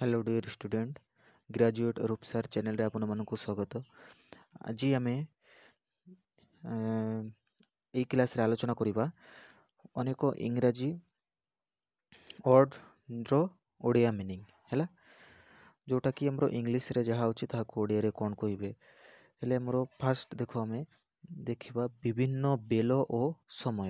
hello dear student graduate Arup sir ଚ୍ୟାନେଲ୍ରେ ଆପଣମାନଙ୍କୁ ସ୍ୱାଗତ ଆଜି ଆମେ ଏଇ କ୍ଲାସ୍ରେ ଆଲୋଚନା କରିବା ଅନେକ ଇଂରାଜୀ ୱାର୍ଡ଼ର ଓଡ଼ିଆ ମିନିଂ ହେଲା ଯେଉଁଟାକି ଆମର ଇଂଲିଶରେ ଯାହା ଅଛି ତାହାକୁ ଓଡ଼ିଆରେ କ'ଣ କହିବେ ହେଲେ ଆମର ଫାର୍ଷ୍ଟ ଦେଖ ଆମେ ଦେଖିବା ବିଭିନ୍ନ ବେଲ ଓ ସମୟ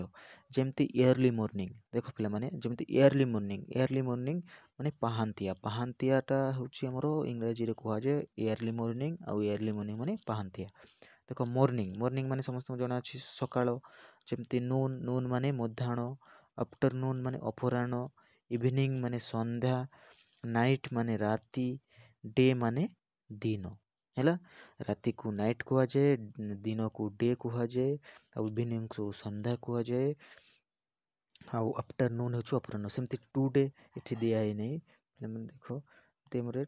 ଯେମିତି ଇୟର୍ଲି ମର୍ଣ୍ଣିଂ ଦେଖ ପିଲାମାନେ ଯେମିତି ଇୟର୍ଲି ମର୍ଣ୍ଣିଂ ଇୟର୍ଲି ମର୍ଣ୍ଣିଂ ମାନେ ପାହାନ୍ତିଆ ପାହାନ୍ତିଆଟା ହେଉଛି ଆମର ଇଂରାଜୀରେ କୁହାଯାଏ ଇୟର୍ଲି ମର୍ଣ୍ଣିଂ ଆଉ ଇୟର୍ଲି ମର୍ଣ୍ଣିଂ ମାନେ ପାହାନ୍ତିଆ ଦେଖ ମର୍ଣ୍ଣିଂ ମର୍ଣ୍ଣିଂ ମାନେ ସମସ୍ତଙ୍କୁ ଜଣାଅଛି ସକାଳ ଯେମିତି ନୁନ୍ ନୁନ୍ ମାନେ ମଧ୍ୟାହ୍ନ ଆଫ୍ଟରନୁନ୍ ମାନେ ଅପରାହ୍ନ ଇଭିନିଂ ମାନେ ସନ୍ଧ୍ୟା ନାଇଟ୍ ମାନେ ରାତି ଡେ ମାନେ ଦିନ ହେଲା ରାତିକୁ ନାଇଟ୍ କୁହାଯାଏ ଦିନକୁ ଡେ କୁହାଯାଏ ଆଉ ଇଭିନିଂକୁ ସନ୍ଧ୍ୟା କୁହାଯାଏ ଆଉ ଆଫ୍ଟରନୁନ୍ ହେଉଛି ଅପରାହ୍ନ ସେମିତି ଟୁ ଡେ ଏଠି ଦିଆ ହେଇନାହିଁ ପିଲାମାନେ ଦେଖ ତେମରେ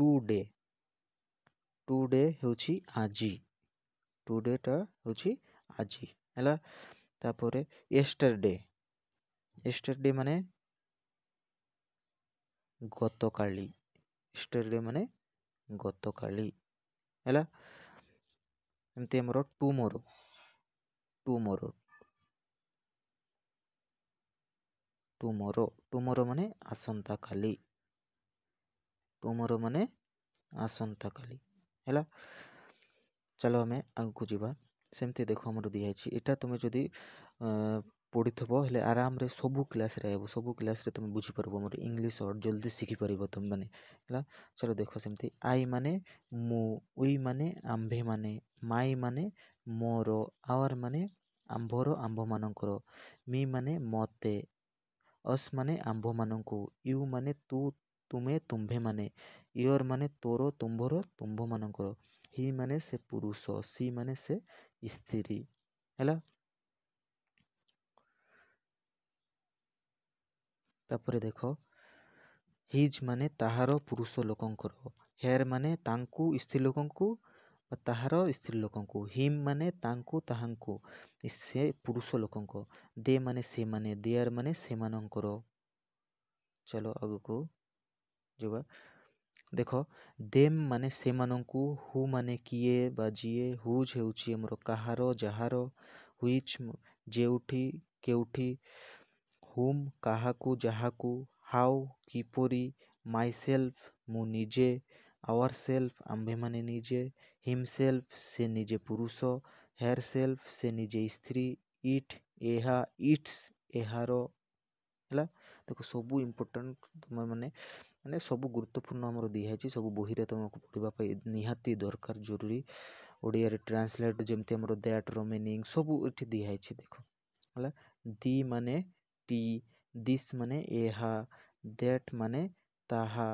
ଟୁ ଡେ ଟୁ ଡେ ହେଉଛି ଆଜି ଟୁ ଡେଟା ହେଉଛି ଆଜି ହେଲା ତାପରେ ଏଷ୍ଟର୍ ଡେ ଏଷ୍ଟର୍ ଡେ ମାନେ ଗତକାଲି ଏଷ୍ଟର୍ ଡେ ମାନେ ଗତକାଲି ହେଲା ଏମିତି ଆମର ଟୁ ମୋରୋ ଟୁ ମୋରୋ ଟୁ ଟୁମୋରୋ ମାନେ ଆସନ୍ତାକାଲି ମୋର ମାନେ ଆସନ୍ତାକାଲି ହେଲା ଚାଲ ଆମେ ଆଗକୁ ଯିବା ସେମିତି ଦେଖ ଆମର ଦିଆହେଇଛି ଏଇଟା ତୁମେ ଯଦି ପଢ଼ିଥିବ ହେଲେ ଆରାମରେ ସବୁ କ୍ଲାସ୍ରେ ହେବ ସବୁ କ୍ଲାସ୍ରେ ତୁମେ ବୁଝିପାରିବ ମୋର ଇଂଲିଶ୍ ସର୍ଟ ଜଲ୍ଦି ଶିଖିପାରିବ ତୁମେମାନେ ହେଲା ଚଲ ଦେଖ ସେମିତି ଆଇ ମାନେ ମୁଁ ଉଇ ମାନେ ଆମ୍ଭେମାନେ ମାଇ ମାନେ ମୋର ଆୱାର ମାନେ ଆମ୍ଭର ଆମ୍ଭମାନଙ୍କର ମି ମାନେ ମୋତେ ଅସ୍ ମାନେ ଆମ୍ଭମାନଙ୍କୁ ୟୁ ମାନେ ତୁ ତୁମେ ତୁମ୍ଭେମାନେ ଇୟର୍ ମାନେ ତୋର ତୁମ୍ଭର ତୁମ୍ଭମାନଙ୍କର ହି ମାନେ ସେ ପୁରୁଷ ସି ମାନେ ସେ ସ୍ତ୍ରୀ ହେଲା तापर देख हिज मान तहार पुरुष लोकंर हेयर मान स्त्री लोक स्त्री लोक हिम मानने से पुरुष लोक दे मान से मैंने देयर मान से मानकर चलो आग को जवा देख देम मान से मानू हु मान किए बा जीए हुज हूँ कहार जार हुई जेउठी केउठी ହୁମ୍ କାହାକୁ ଯାହାକୁ ହାଓ କିପରି ମାଇସେଲ୍ଫ ମୁଁ ନିଜେ ଆୱାର ସେଲ୍ଫ ଆମ୍ଭେମାନେ ନିଜେ ହିମସେଲ୍ଫ ସେ ନିଜେ ପୁରୁଷ ହେର୍ ସେଲ୍ଫ ସେ ନିଜେ ସ୍ତ୍ରୀ ଇଟ୍ ଏହା ଇଟ୍ସ ଏହାର ହେଲା ଦେଖ ସବୁ ଇମ୍ପୋର୍ଟାଣ୍ଟ ତୁମେମାନେ ମାନେ ସବୁ ଗୁରୁତ୍ୱପୂର୍ଣ୍ଣ ଆମର ଦିଆହେଇଛି ସବୁ ବହିରେ ତୁମକୁ ପଢ଼ିବା ପାଇଁ ନିହାତି ଦରକାର ଜରୁରୀ ଓଡ଼ିଆରେ ଟ୍ରାନ୍ସଲେଟ୍ ଯେମିତି ଆମର ଦ୍ୟାଟ୍ର ମିନିଂ ସବୁ ଏଠି ଦିଆହେଇଛି ଦେଖ ହେଲା ଦି ମାନେ टी ଦିସ୍ ମାନେ ଏହା ଦ୍ୟାଟ୍ ମାନେ ତାହା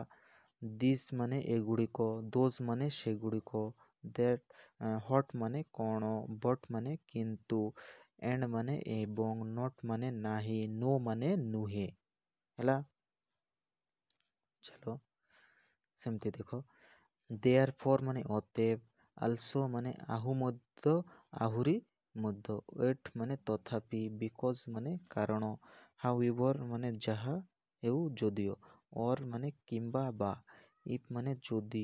ଦିସ୍ ମାନେ ଏଗୁଡ଼ିକ ଦୋଜ୍ ମାନେ ସେଗୁଡ଼ିକ ଦ୍ୟାଟ୍ ହଟ୍ ମାନେ କ'ଣ ବଟ୍ ମାନେ କିନ୍ତୁ ଏଣ୍ଡ୍ ମାନେ ଏବଂ ନଟ୍ ମାନେ ନାହିଁ ନୋ ମାନେ ନୁହେଁ ହେଲା ଚାଲ ସେମିତି ଦେଖ ଦେୟାର୍ ଫର୍ ମାନେ ଅତେବ୍ ଆଲ୍ସୋ ମାନେ ଆହୁ ମଧ୍ୟ ଆହୁରି ମଧ୍ୟ ୱେଟ୍ ମାନେ ତଥାପି ବିକଜ୍ ମାନେ କାରଣ हाउ इवर मान जहा जदिओ और मान कि बात मान जदि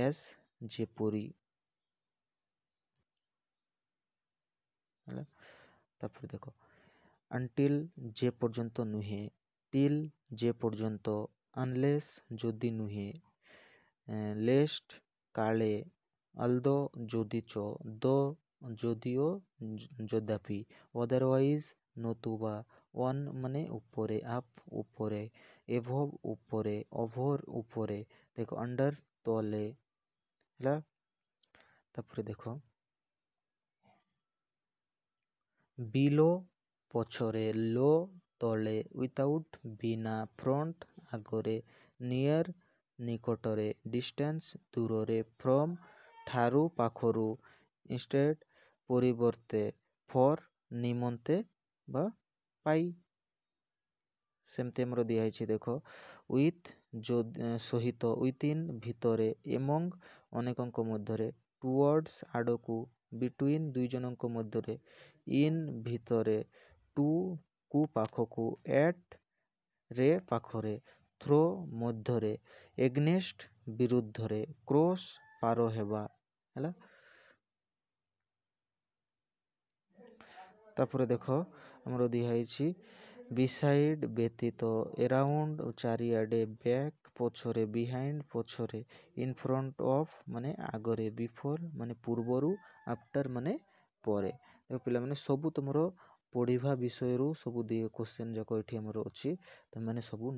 एस जेपरी देख आंटिल जे मतलब, पर्यत नुहे टिल जे पर्यत आनलेस जदि नुहे लेस्ट काले अल्दो जदि चो दो जदिओ जदापि अदारवईज নতুবা অন মানে উপরে আপ উপরে এভব উপরে অভর উপরে দেখো আন্ডার তলে ହେଲା ତାପରେ ଦେଖ ବିଲୋ ପଛରେ ଲୋ ତଳେ ୱିଥଆଉଟ୍ ବିନା ଫ୍ରଣ୍ଟ ଆଗରେ ନିୟର୍ ନିକଟରେ ଡିଷ୍ଟାନ୍ସ ଦୂରରେ ଫ୍ରମ୍ ଠାରୁ ପାଖରୁ ଇନଷ୍ଟେଡ଼ ପରିବର୍ତ୍ତେ ଫର୍ ନିମନ୍ତେ বা পাই সেমতি ଆମର ଦିଆହେଇଛି ଦେଖ ୱିଥ୍ ସହିତ ୱିଥ୍ ଇନ୍ ଭିତରେ ଏମଙ୍ଗ ଅନେକଙ୍କ ମଧ୍ୟରେ ଟୁୱାର୍ଡ଼ସ୍ ଆଡ଼କୁ ବିଟୁଇନ୍ ଦୁଇଜଣଙ୍କ ମଧ୍ୟରେ ଇନ୍ ଭିତରେ ଟୁ କୁ ପାଖକୁ ଏଟ୍ ରେ ପାଖରେ ଥ୍ରୋ ମଧ୍ୟରେ ଏଗ୍ନେଷ୍ଟ ବିରୁଦ୍ଧରେ କ୍ରୋସ୍ ପାର ହେବା ହେଲା তারপরে ଦେଖ ଆମର ଦିଆହେଇଛି ବି ସାଇଡ୍ ବ୍ୟତୀତ ଏରାଉଣ୍ଡ ଚାରିଆଡ଼େ ବ୍ୟାକ୍ ପଛରେ ବିହାଇଣ୍ଡ ପଛରେ ଇନ୍ ଫ୍ରଣ୍ଟ ଅଫ୍ ମାନେ ଆଗରେ ବିଫୋର୍ ମାନେ ପୂର୍ବରୁ ଆଫ୍ଟର ମାନେ ପରେ ପିଲାମାନେ ସବୁ ତୁମର ପଢ଼ିବା ବିଷୟରୁ ସବୁ କୋଶ୍ଚିନ୍ ଯାକ ଏଠି ଆମର ଅଛି ତୁମେମାନେ ସବୁ